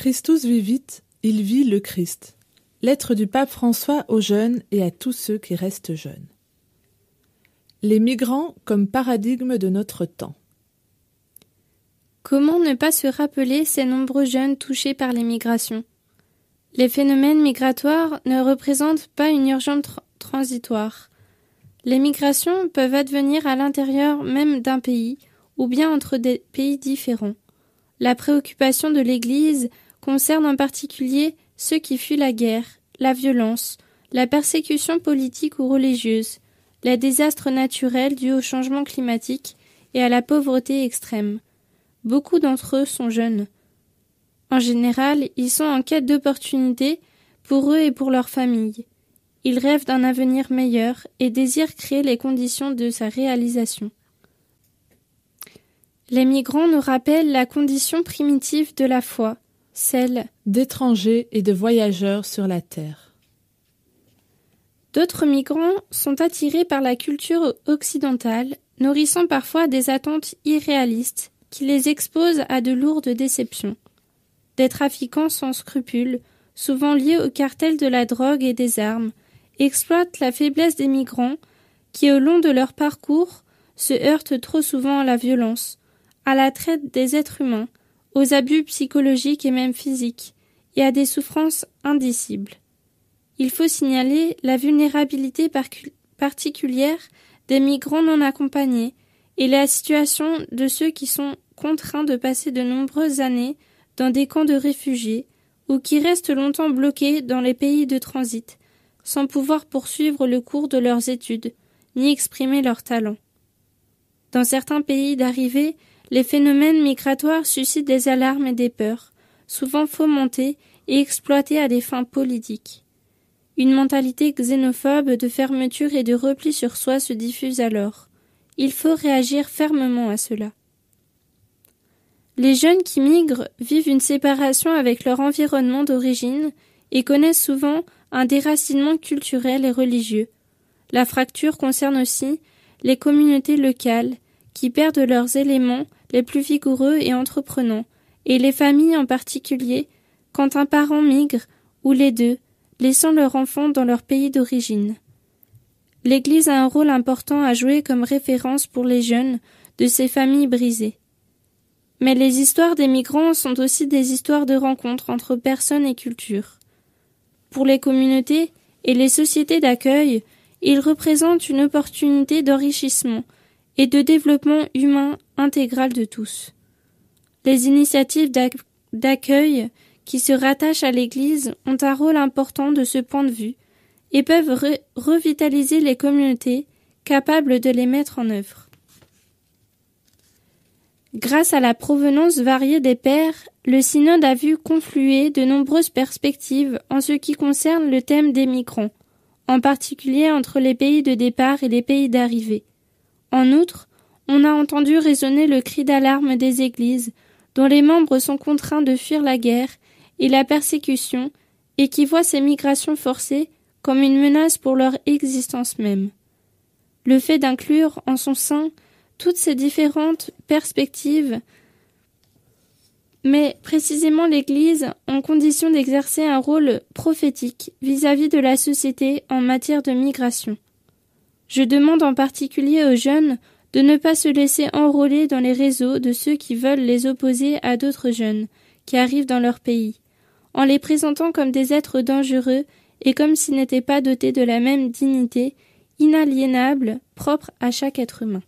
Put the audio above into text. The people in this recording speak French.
Christus vivit, il vit le Christ. Lettre du pape François aux jeunes et à tous ceux qui restent jeunes. Les migrants comme paradigme de notre temps. Comment ne pas se rappeler ces nombreux jeunes touchés par les migrations Les phénomènes migratoires ne représentent pas une urgence transitoire. Les migrations peuvent advenir à l'intérieur même d'un pays ou bien entre des pays différents. La préoccupation de l'Église concernent en particulier ceux qui fuient la guerre, la violence, la persécution politique ou religieuse, les désastres naturels dus au changement climatique et à la pauvreté extrême. Beaucoup d'entre eux sont jeunes. En général, ils sont en quête d'opportunités pour eux et pour leur famille. Ils rêvent d'un avenir meilleur et désirent créer les conditions de sa réalisation. Les migrants nous rappellent la condition primitive de la foi, celle d'étrangers et de voyageurs sur la Terre. D'autres migrants sont attirés par la culture occidentale, nourrissant parfois des attentes irréalistes qui les exposent à de lourdes déceptions. Des trafiquants sans scrupules, souvent liés au cartel de la drogue et des armes, exploitent la faiblesse des migrants qui, au long de leur parcours, se heurtent trop souvent à la violence, à la traite des êtres humains, aux abus psychologiques et même physiques, et à des souffrances indicibles. Il faut signaler la vulnérabilité particulière des migrants non accompagnés et la situation de ceux qui sont contraints de passer de nombreuses années dans des camps de réfugiés ou qui restent longtemps bloqués dans les pays de transit, sans pouvoir poursuivre le cours de leurs études, ni exprimer leurs talents. Dans certains pays d'arrivée, les phénomènes migratoires suscitent des alarmes et des peurs, souvent fomentées et exploitées à des fins politiques. Une mentalité xénophobe de fermeture et de repli sur soi se diffuse alors. Il faut réagir fermement à cela. Les jeunes qui migrent vivent une séparation avec leur environnement d'origine et connaissent souvent un déracinement culturel et religieux. La fracture concerne aussi les communautés locales qui perdent leurs éléments les plus vigoureux et entreprenants, et les familles en particulier, quand un parent migre, ou les deux, laissant leur enfant dans leur pays d'origine. L'Église a un rôle important à jouer comme référence pour les jeunes de ces familles brisées. Mais les histoires des migrants sont aussi des histoires de rencontres entre personnes et cultures. Pour les communautés et les sociétés d'accueil, ils représentent une opportunité d'enrichissement, et de développement humain intégral de tous. Les initiatives d'accueil qui se rattachent à l'Église ont un rôle important de ce point de vue et peuvent revitaliser les communautés capables de les mettre en œuvre. Grâce à la provenance variée des pères, le synode a vu confluer de nombreuses perspectives en ce qui concerne le thème des migrants, en particulier entre les pays de départ et les pays d'arrivée. En outre, on a entendu résonner le cri d'alarme des églises, dont les membres sont contraints de fuir la guerre et la persécution, et qui voient ces migrations forcées comme une menace pour leur existence même. Le fait d'inclure en son sein toutes ces différentes perspectives mais précisément l'Église en condition d'exercer un rôle prophétique vis à -vis de la société en matière de migration. Je demande en particulier aux jeunes de ne pas se laisser enrôler dans les réseaux de ceux qui veulent les opposer à d'autres jeunes qui arrivent dans leur pays, en les présentant comme des êtres dangereux et comme s'ils n'étaient pas dotés de la même dignité, inaliénable, propre à chaque être humain.